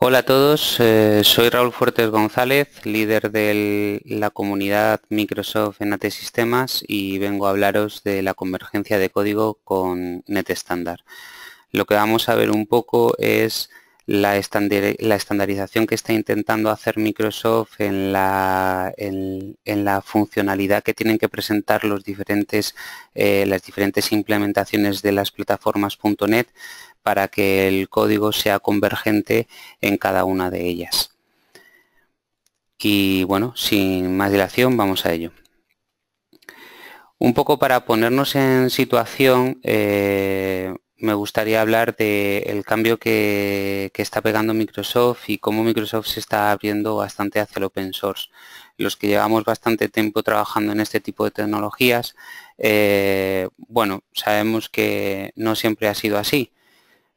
Hola a todos, eh, soy Raúl Fuertes González, líder de la comunidad Microsoft en AT Sistemas y vengo a hablaros de la convergencia de código con NetStandard. Lo que vamos a ver un poco es la, estandarización que está intentando hacer Microsoft en la, en, la funcionalidad que tienen que presentar los diferentes, eh, las diferentes implementaciones de las plataformas .NET para que el código sea convergente en cada una de ellas. Y bueno, sin más dilación, vamos a ello. Un poco para ponernos en situación, eh, me gustaría hablar del cambio que, está pegando Microsoft y cómo Microsoft se está abriendo bastante hacia el open source. Los que llevamos bastante tiempo trabajando en este tipo de tecnologías, eh, bueno, sabemos que no siempre ha sido así,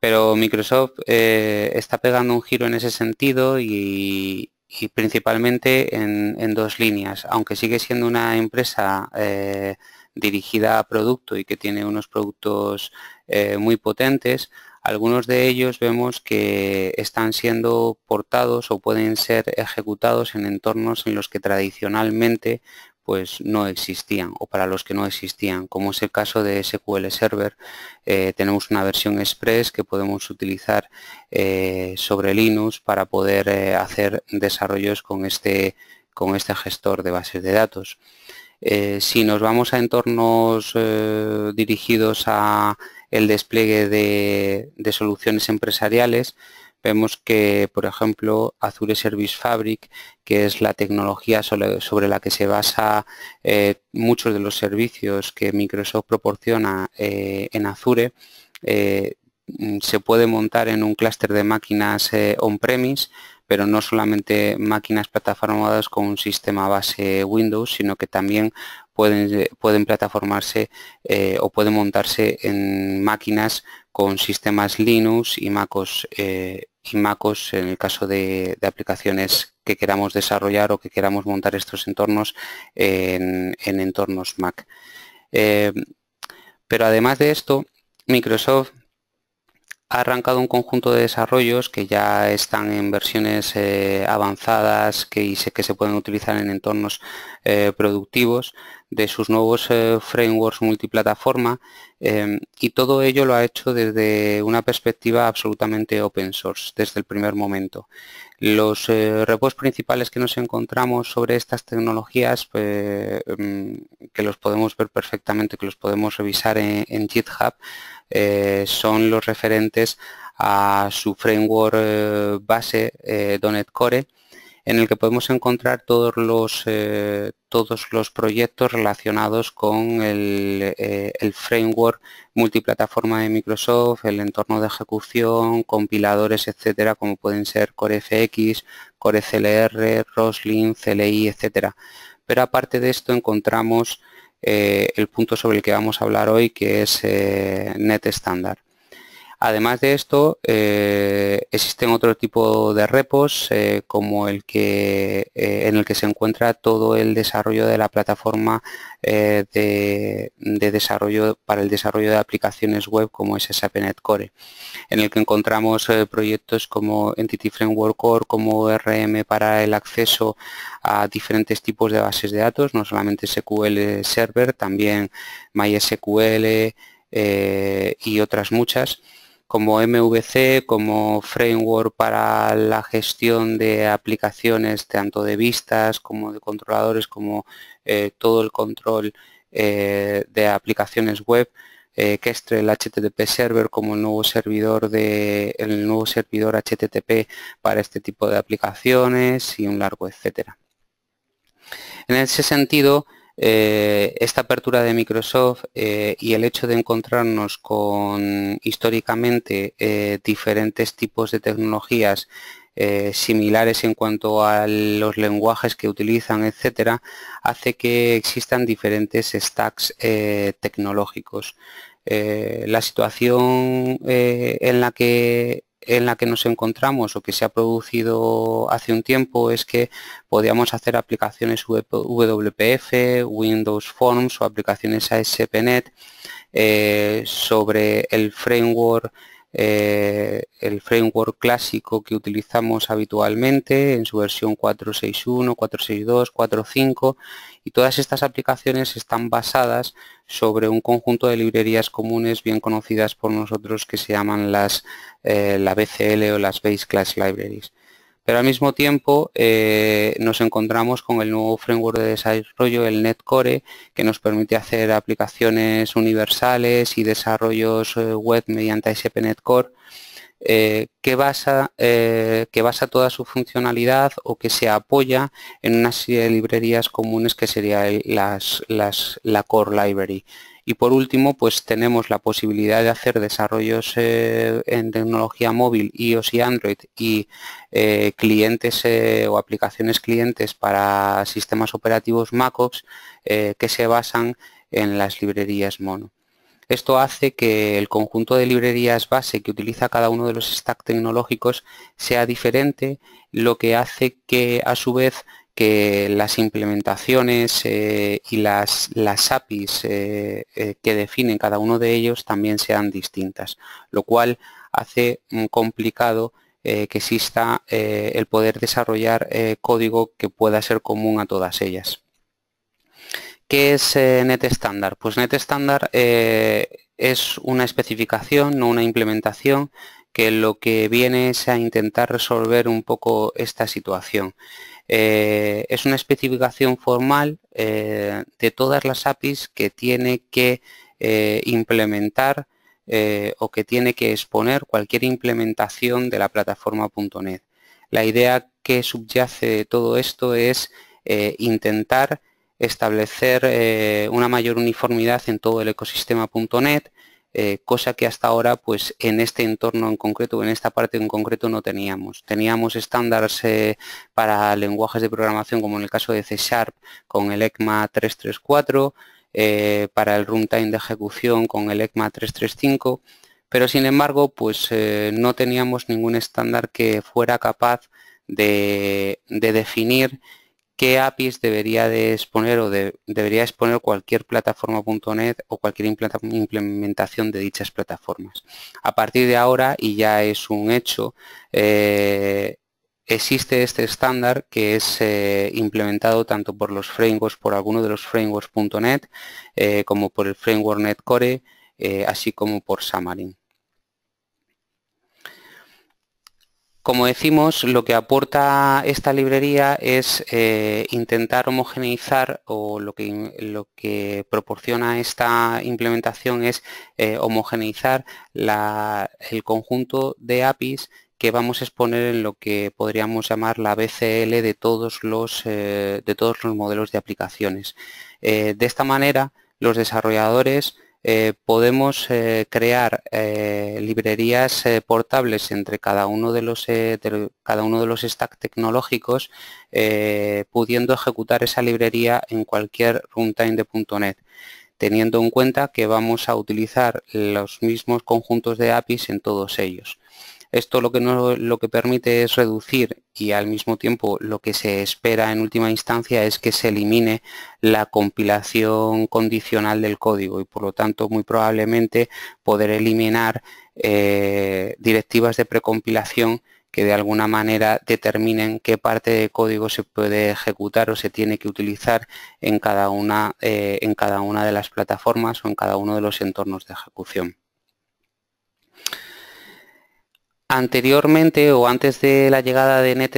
pero Microsoft eh, está pegando un giro en ese sentido y, principalmente en, dos líneas, aunque sigue siendo una empresa... Eh, dirigida a producto y que tiene unos productos eh, muy potentes, algunos de ellos vemos que están siendo portados o pueden ser ejecutados en entornos en los que tradicionalmente pues no existían o para los que no existían, como es el caso de SQL Server. Eh, tenemos una versión express que podemos utilizar eh, sobre Linux para poder hacer desarrollos con este, con este gestor de bases de datos. Eh, si nos vamos a entornos eh, dirigidos a el despliegue de, soluciones empresariales, vemos que, por ejemplo, Azure Service Fabric, que es la tecnología sobre, la que se basa eh, muchos de los servicios que Microsoft proporciona en Azure, se puede montar en un clúster de máquinas on-premise pero no solamente máquinas plataformadas con un sistema base Windows, sino que también pueden, pueden plataformarse eh, o pueden montarse en máquinas con sistemas Linux y MacOS, eh, y MacOS en el caso de, aplicaciones que queramos desarrollar o que queramos montar estos entornos en, entornos Mac. Eh, pero además de esto, Microsoft ha arrancado un conjunto de desarrollos que ya están en versiones eh, avanzadas que, y sé que se pueden utilizar en entornos eh, productivos de sus nuevos eh, frameworks multiplataforma eh, y todo ello lo ha hecho desde una perspectiva absolutamente open source desde el primer momento. Los eh, repos principales que nos encontramos sobre estas tecnologías, pues, mm, que los podemos ver perfectamente, que los podemos revisar en, en GitHub, son los referentes a su framework base, Donet Core, en el que podemos encontrar todos los, eh, todos los proyectos relacionados con eh, el, framework multiplataforma de Microsoft, el entorno de ejecución, compiladores, etcétera, como pueden ser CoreFX, CoreCLR, Roslyn, CLI, etcétera. Pero aparte de esto encontramos eh, el punto sobre el que vamos a hablar hoy, que es NetStandard. Además de esto, eh, existen otro tipo de repos eh, como el que, eh, en el que se encuentra todo el desarrollo de la plataforma de, desarrollo para el desarrollo de aplicaciones web como es SAPNet Core, en el que encontramos proyectos como Entity Framework Core, como ORM para el acceso a diferentes tipos de bases de datos, no solamente SQL Server, también MySQL y otras muchas como MVC, como framework para la gestión de aplicaciones tanto de vistas como de controladores, como eh, todo el control eh, de aplicaciones web, que eh, estre el HTTP Server como nuevo servidor de el nuevo servidor HTTP para este tipo de aplicaciones y un largo etcétera. En ese sentido, eh, esta apertura de Microsoft eh, y el hecho de encontrarnos con históricamente eh, diferentes tipos de tecnologías similares en cuanto a los lenguajes que utilizan, etcétera, hace que existan diferentes stacks tecnológicos. la situación en la que en la que nos encontramos o que se ha producido hace un tiempo es que podíamos hacer aplicaciones WPF, Windows Forms o aplicaciones ASP.NET eh, sobre el framework eh, el framework clásico que utilizamos habitualmente en su versión 4.6.1, 4.6.2, 4.5 y todas estas aplicaciones están basadas sobre un conjunto de librerías comunes bien conocidas por nosotros que se llaman las eh, la BCL o las Base Class Libraries. Pero al mismo tiempo eh, nos encontramos con el nuevo framework de desarrollo, el Netcore, que nos permite hacer aplicaciones universales y desarrollos eh, web mediante .NET Core, eh, que, basa, que basa toda su funcionalidad o que se apoya en una serie de librerías comunes que sería las, la Core Library. Y por último, pues tenemos la posibilidad de hacer desarrollos eh, en tecnología móvil, iOS y Android y eh, clientes eh, o aplicaciones clientes para sistemas operativos MacOS que se basan en las librerías mono. Esto hace que el conjunto de librerías base que utiliza cada uno de los stack tecnológicos sea diferente, lo que hace que a su vez que las implementaciones eh, y las, APIs eh, eh, que definen cada uno de ellos también sean distintas, lo cual hace mm, complicado que exista el poder desarrollar código que pueda ser común a todas ellas. ¿Qué es NetStandard? Pues NetStandard es una especificación, no una implementación, que lo que viene es a intentar resolver un poco esta situación. Eh, es una especificación formal eh, de todas las APIs que tiene que eh, implementar o que tiene que exponer cualquier implementación de la plataforma .NET. La idea que subyace todo esto es intentar establecer una mayor uniformidad en todo el ecosistema .NET. Eh, cosa que hasta ahora pues en este entorno en concreto, en esta parte en concreto no teníamos. Teníamos estándares eh, para lenguajes de programación como en el caso de C Sharp con el ECMA 334, eh, para el runtime de ejecución con el ECMA 335, pero sin embargo pues no teníamos ningún estándar que fuera capaz de definir qué APIs debería de exponer o debería exponer cualquier plataforma.net o cualquier implementación de dichas plataformas. A partir de ahora, y ya es un hecho, eh, existe este estándar que es eh, implementado tanto por los frameworks, por alguno de los frameworks.net, eh, como por el framework .NET Core, así como por Xamarin. Como decimos, lo que aporta esta librería es eh, intentar homogeneizar o lo que, lo que, proporciona esta implementación es eh, homogeneizar el conjunto de APIs que vamos a exponer en lo que podríamos llamar la BCL de todos los, eh, de todos los modelos de aplicaciones. de esta manera, los desarrolladores eh, podemos eh, crear eh, librerías portables entre cada uno de los, cada uno de los stack tecnológicos, pudiendo ejecutar esa librería en cualquier runtime de .NET teniendo en cuenta que vamos a utilizar los mismos conjuntos de APIs en todos ellos. Esto lo que, lo que permite es reducir y al mismo tiempo lo que se espera en última instancia es que se elimine la compilación condicional del código y por lo tanto muy probablemente poder eliminar eh, directivas de precompilación que de alguna manera determinen qué parte de código se puede ejecutar o se tiene que utilizar en cada una, eh, en cada una de las plataformas o en cada uno de los entornos de ejecución. Anteriormente o antes de la llegada de Net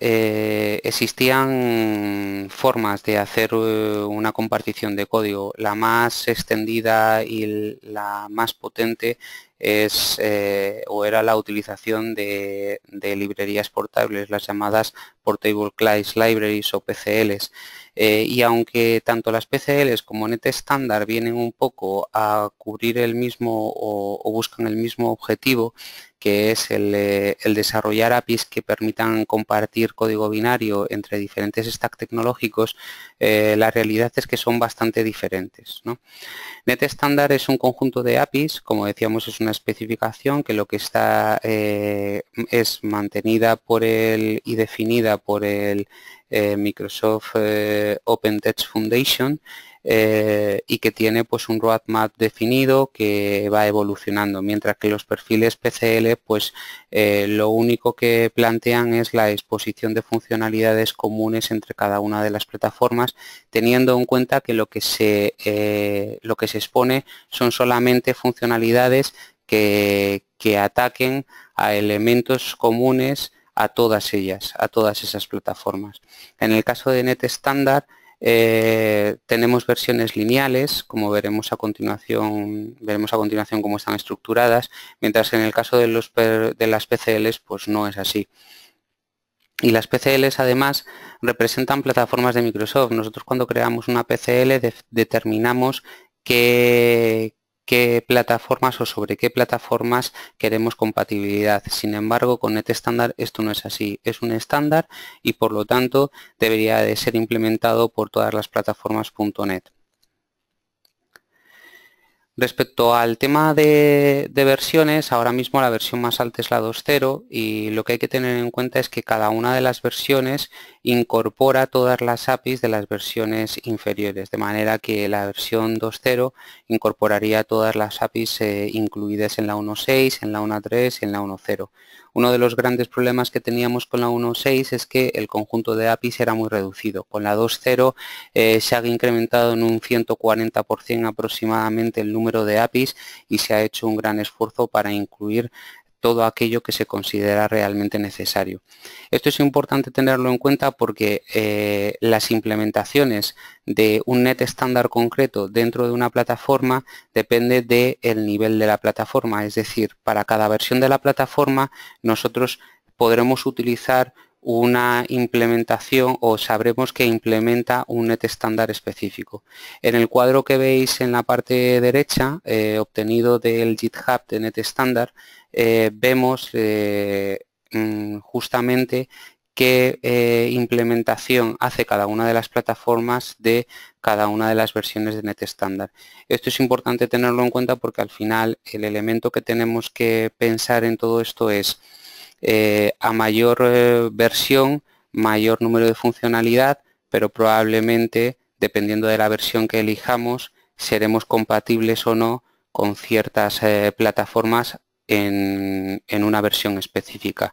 eh, existían formas de hacer eh, una compartición de código. La más extendida y la más potente es eh, o era la utilización de, librerías portables, las llamadas Portable Class Libraries o PCLs. y aunque tanto las PCLs como NET vienen un poco a cubrir el mismo o buscan el mismo objetivo, que es el, eh, desarrollar APIs que permitan compartir código binario entre diferentes stacks tecnológicos, eh, la realidad es que son bastante diferentes. ¿no? Net es un conjunto de APIs, como decíamos es una especificación que lo que está eh, es mantenida por el y definida por el Microsoft Open Text Foundation eh, y que tiene pues un roadmap definido que va evolucionando, mientras que los perfiles PCL pues eh, lo único que plantean es la exposición de funcionalidades comunes entre cada una de las plataformas, teniendo en cuenta que lo que se, eh, lo que se expone son solamente funcionalidades que, que ataquen a elementos comunes a todas ellas, a todas esas plataformas. En el caso de Net Standard, eh, tenemos versiones lineales, como veremos a continuación, veremos a continuación cómo están estructuradas, mientras que en el caso de, los, de las PCLs pues no es así. Y las PCLs además representan plataformas de Microsoft. Nosotros cuando creamos una PCL determinamos que qué plataformas o sobre qué plataformas queremos compatibilidad. Sin embargo, con .NET estándar esto no es así. Es un estándar y por lo tanto debería de ser implementado por todas las plataformas .NET. Respecto al tema de, versiones, ahora mismo la versión más alta es la 2.0 y lo que hay que tener en cuenta es que cada una de las versiones incorpora todas las APIs de las versiones inferiores, de manera que la versión 2.0 incorporaría todas las APIs eh, incluidas en la 1.6, en la 1.3 y en la 1.0. Uno de los grandes problemas que teníamos con la 1.6 es que el conjunto de APIs era muy reducido. Con la 2.0 eh, se ha incrementado en un 140% aproximadamente el número de APIs y se ha hecho un gran esfuerzo para incluir todo aquello que se considera realmente necesario. Esto es importante tenerlo en cuenta porque eh, las implementaciones de un net estándar concreto dentro de una plataforma depende del nivel de la plataforma, es decir, para cada versión de la plataforma nosotros podremos utilizar una implementación o sabremos que implementa un net estándar específico. En el cuadro que veis en la parte derecha, eh, obtenido del GitHub de net estándar, eh, vemos eh, mm, justamente qué implementación hace cada una de las plataformas de cada una de las versiones de net estándar. Esto es importante tenerlo en cuenta porque al final el elemento que tenemos que pensar en todo esto es eh, a mayor eh, versión, mayor número de funcionalidad, pero probablemente, dependiendo de la versión que elijamos, seremos compatibles o no con ciertas eh, plataformas en, una versión específica.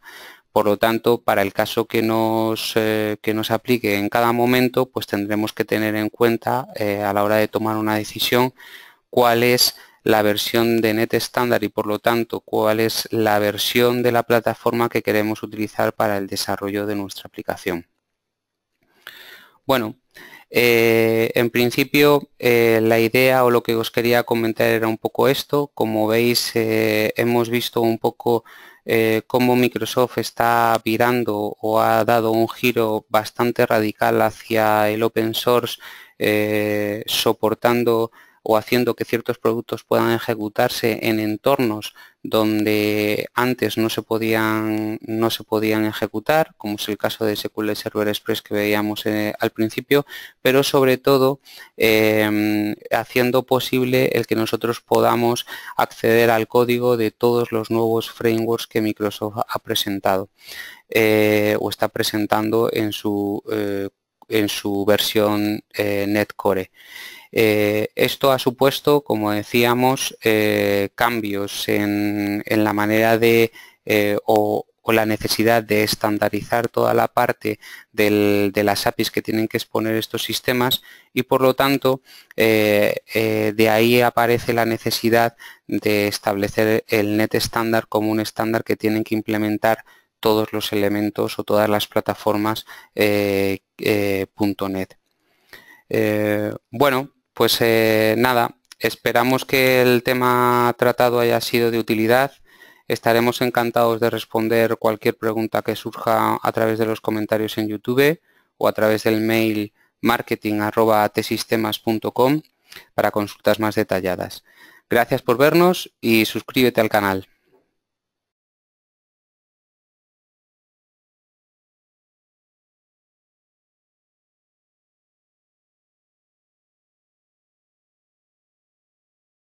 Por lo tanto, para el caso que nos, nos aplique en cada momento, pues tendremos que tener en cuenta a la hora de tomar una decisión cuál es la versión de net estándar y por lo tanto cuál es la versión de la plataforma que queremos utilizar para el desarrollo de nuestra aplicación. Bueno, eh, en principio eh, la idea o lo que os quería comentar era un poco esto. Como veis eh, hemos visto un poco cómo Microsoft está virando o ha dado un giro bastante radical hacia el open source soportando o haciendo que ciertos productos puedan ejecutarse en entornos donde antes no se podían, no se podían ejecutar, como es el caso de SQL Server Express que veíamos eh, al principio, pero sobre todo em, haciendo posible el que nosotros podamos acceder al código de todos los nuevos frameworks que Microsoft ha presentado eh, o está presentando en su, eh, en su versión Netcore. Eh, esto ha supuesto, como decíamos, eh, cambios en, la manera de eh, o, la necesidad de estandarizar toda la parte de las APIs que tienen que exponer estos sistemas y por lo tanto de ahí aparece la necesidad de establecer el net estándar como un estándar que tienen que implementar todos los elementos o todas las plataformas .NET. bueno, pues eh, nada, esperamos que el tema tratado haya sido de utilidad. Estaremos encantados de responder cualquier pregunta que surja a través de los comentarios en YouTube o a través del mail marketing.tesistemas.com para consultas más detalladas. Gracias por vernos y suscríbete al canal.